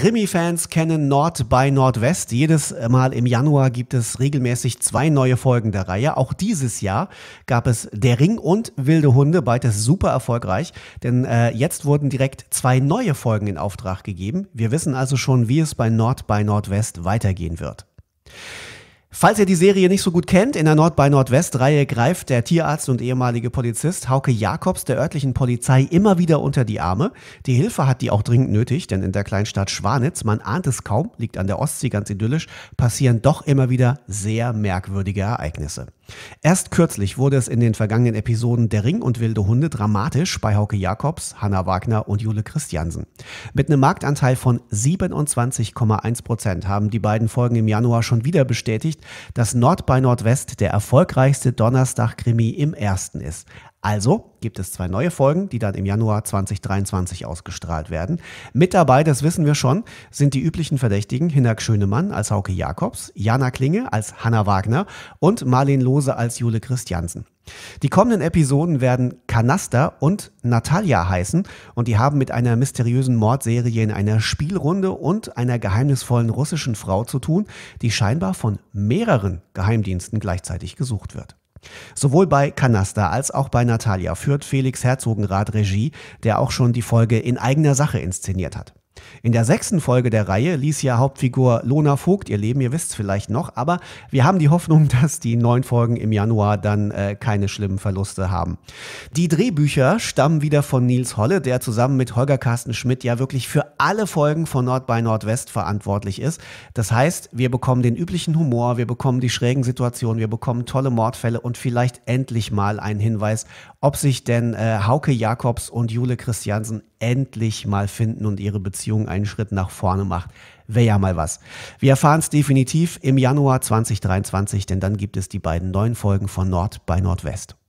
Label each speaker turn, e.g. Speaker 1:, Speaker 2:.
Speaker 1: Krimi-Fans kennen Nord by Nordwest. Jedes Mal im Januar gibt es regelmäßig zwei neue Folgen der Reihe. Auch dieses Jahr gab es Der Ring und Wilde Hunde, beides super erfolgreich, denn äh, jetzt wurden direkt zwei neue Folgen in Auftrag gegeben. Wir wissen also schon, wie es bei Nord by Nordwest weitergehen wird. Falls ihr die Serie nicht so gut kennt, in der Nord bei Nordwest-Reihe greift der Tierarzt und ehemalige Polizist Hauke Jakobs der örtlichen Polizei immer wieder unter die Arme. Die Hilfe hat die auch dringend nötig, denn in der Kleinstadt Schwanitz, man ahnt es kaum, liegt an der Ostsee ganz idyllisch, passieren doch immer wieder sehr merkwürdige Ereignisse. Erst kürzlich wurde es in den vergangenen Episoden Der Ring und wilde Hunde dramatisch bei Hauke Jacobs, Hanna Wagner und Jule Christiansen. Mit einem Marktanteil von 27,1 Prozent haben die beiden Folgen im Januar schon wieder bestätigt, dass Nord bei Nordwest der erfolgreichste Donnerstag-Krimi im ersten ist. Also gibt es zwei neue Folgen, die dann im Januar 2023 ausgestrahlt werden. Mit dabei, das wissen wir schon, sind die üblichen Verdächtigen Hinak Schönemann als Hauke Jakobs, Jana Klinge als Hanna Wagner und Marlene Lose als Jule Christiansen. Die kommenden Episoden werden Kanaster und Natalia heißen und die haben mit einer mysteriösen Mordserie in einer Spielrunde und einer geheimnisvollen russischen Frau zu tun, die scheinbar von mehreren Geheimdiensten gleichzeitig gesucht wird. Sowohl bei Canasta als auch bei Natalia führt Felix Herzogenrath Regie, der auch schon die Folge in eigener Sache inszeniert hat. In der sechsten Folge der Reihe ließ ja Hauptfigur Lona Vogt ihr Leben, ihr wisst es vielleicht noch, aber wir haben die Hoffnung, dass die neun Folgen im Januar dann äh, keine schlimmen Verluste haben. Die Drehbücher stammen wieder von Nils Holle, der zusammen mit Holger Carsten Schmidt ja wirklich für alle Folgen von Nord bei Nordwest verantwortlich ist. Das heißt, wir bekommen den üblichen Humor, wir bekommen die schrägen Situationen, wir bekommen tolle Mordfälle und vielleicht endlich mal einen Hinweis, ob sich denn äh, Hauke Jacobs und Jule Christiansen endlich mal finden und ihre Beziehung Beziehung einen Schritt nach vorne macht. Wäre ja mal was. Wir erfahren es definitiv im Januar 2023, denn dann gibt es die beiden neuen Folgen von Nord bei Nordwest.